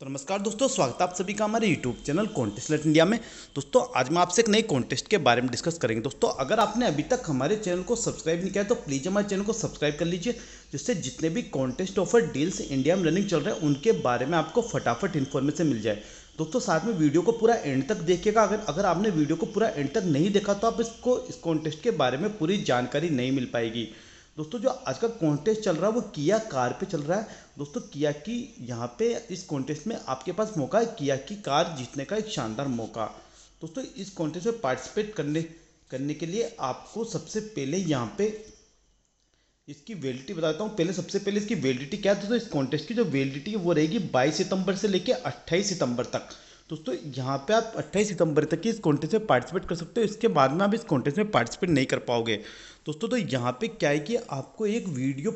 तो नमस्कार दोस्तों स्वागत है आप सभी का हमारे यूट्यूब चैनल कॉन्टेस्ट लेट इंडिया में दोस्तों आज मैं आपसे एक नई कॉन्टेस्ट के बारे में डिस्कस करेंगे दोस्तों अगर आपने अभी तक हमारे चैनल को सब्सक्राइब नहीं किया तो प्लीज़ हमारे चैनल को सब्सक्राइब कर लीजिए जिससे जितने भी कॉन्टेस्ट ऑफर डील्स इंडिया में रनिंग चल रहे हैं उनके बारे में आपको फटाफट इन्फॉर्मेशन मिल जाए दोस्तों साथ में वीडियो को पूरा एंड तक देखिएगा अगर अगर आपने वीडियो को पूरा एंड तक नहीं देखा तो आप इसको इस कॉन्टेस्ट के बारे में पूरी जानकारी नहीं मिल पाएगी दोस्तों जो आज का कॉन्टेस्ट चल रहा है वो किया कार पे चल रहा है दोस्तों किया की यहाँ पे इस कॉन्टेस्ट में आपके पास मौका है किया की कार जीतने का एक शानदार मौका दोस्तों इस कॉन्टेस्ट में पार्टिसिपेट करने करने के लिए आपको सबसे पहले यहाँ पे इसकी वैलिडिटी बताता हूँ पहले सबसे पहले इसकी वैलिडिटी क्या है दोस्तों इस कॉन्टेस्ट की जो वैलिडिटी है वो रहेगी बाईस सितंबर से लेकर अट्ठाईस सितंबर तक दोस्तों यहाँ पे आप 28 सितंबर तक इस कॉन्टेस्ट में पार्टिसिपेट कर सकते हो इसके बाद में आप इस कॉन्टेस्ट में पार्टिसिपेट नहीं कर पाओगे दोस्तों तो यहाँ पे क्या है कि आपको एक वीडियो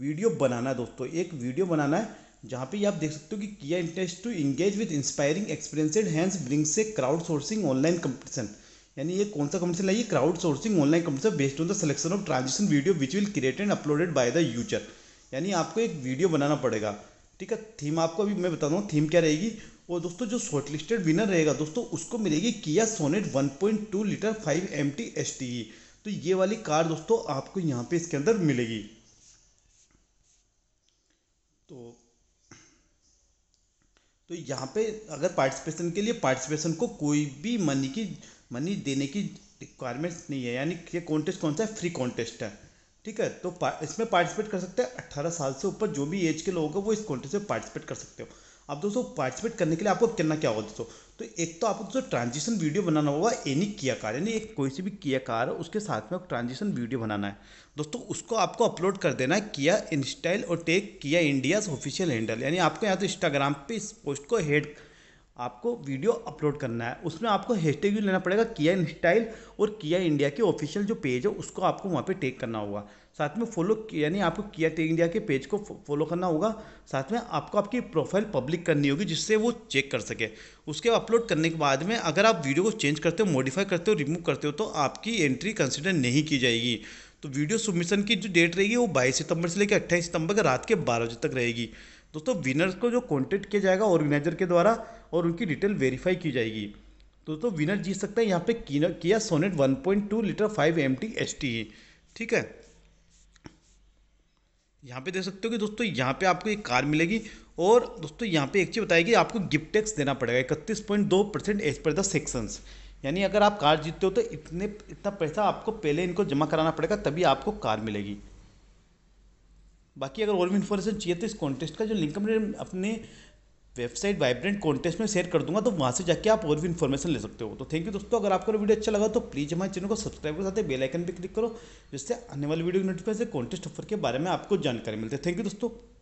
वीडियो बनाना है दोस्तों एक वीडियो बनाना है जहाँ पे आप देख सकते हो कि Kia interest to engage with inspiring experienced hands bring से क्राउड सोर्सिंग ऑनलाइन कंपटीशन यानी ये कौन सा कंपटीशन है ये crowd sourcing online competition based on the selection of transaction video which will created and uploaded by the user यानी आपको एक वीडियो बनाना पड़ेगा ठीक है थीम आपको अभी मैं बता दूँ थीम क्या रहेगी और दोस्तों जो शॉर्टलिस्टेड विनर रहेगा दोस्तों उसको मिलेगी Kia Sonet 1.2 litre 5 M T S T तो ये वाली कार दोस्तों आपको यहाँ पे इसके अंदर मिलेगी तो तो यहाँ पे अगर पार्टिसिपेशन के लिए पार्टिसिपेशन को कोई भी मनी की मनी देने की रिक्वायरमेंट नहीं है यानी ये कॉन्टेस्ट कौन सा है फ्री कॉन्टेस्ट है ठीक है तो इसमें पार्टिसिपेट कर सकते हैं अट्ठारह साल से ऊपर जो भी एज के लोग हैं वो इस कॉन्टेस्ट में पार्टिसिपेट कर सकते हो अब दोस्तों पार्टिसिपेट करने के लिए आपको करना क्या होगा दोस्तों तो एक तो आपको दोस्तों ट्रांजिशन वीडियो बनाना होगा एनी किया कार यानी एक कोई सी भी किया कार है उसके साथ में ट्रांजिशन वीडियो बनाना है दोस्तों उसको आपको अपलोड कर देना है किया इंस्टाइल और टेक किया इंडियाज ऑफिशियल हैंडल यानी आपको यहाँ तो इंस्टाग्राम पर इस पोस्ट को हेड आपको वीडियो अपलोड करना है उसमें आपको हैशटैग भी लेना पड़ेगा किया इन स्टाइल और किया इंडिया के ऑफिशियल जो पेज है उसको आपको वहाँ पे टेक करना होगा साथ में फॉलो यानी आपको किया टेक इंडिया के पेज को फॉलो करना होगा साथ में आपको आपकी प्रोफाइल पब्लिक करनी होगी जिससे वो चेक कर सके उसके अपलोड करने के बाद में अगर आप वीडियो को चेंज करते हो मॉडिफाई करते हो रिमूव करते हो तो आपकी एंट्री कंसिडर नहीं की जाएगी तो वीडियो सबमिशन की जो डेट रहेगी वो बाईस सितंबर से लेकर अट्ठाईस सितंबर रात के बारह बजे तक रहेगी दोस्तों विनर्स को जो कॉन्टेक्ट किया जाएगा ऑर्गेनाइजर के द्वारा और उनकी डिटेल वेरीफाई की जाएगी दोस्तों विनर जीत सकते हैं यहाँ पे Kia Sonet 1.2 litre 5 M T S T ठीक है यहाँ पे देख सकते हो कि दोस्तों यहाँ पे आपको एक कार मिलेगी और दोस्तों यहाँ पे एक चीज़ बताएगी आपको गिफ्ट टैक्स देना पड़ेगा इकतीस पॉइंट दो percent as per the sections यानी अगर आप कार जीतते हो तो इतने इतना पैसा आपको पहले इनको जमा कराना पड़ेगा तभी आपको कार मिलेगी बाकी अगर और भी इन्फॉर्मेशन चाहिए तो इस कॉन्टेस्ट का जो लिंक मैं अपने वेबसाइट वाइब्रेंट कॉन्टेस्ट में शेयर कर दूंगा तो वहाँ से जाकर आप और भी इन्फॉर्मेशन ले सकते हो तो थैंक यू दोस्तों अगर आपको वीडियो अच्छा लगा तो प्लीज़ हमारे चैनल को सब्सक्राइब कर साथ बेल आइकन भी क्लिक करो जिससे आने वाली वीडियो की नोटिफिकेशन कॉन्टेस्ट ऑफर के बारे में आपको जानकारी मिलती है थैंक यू दोस्तों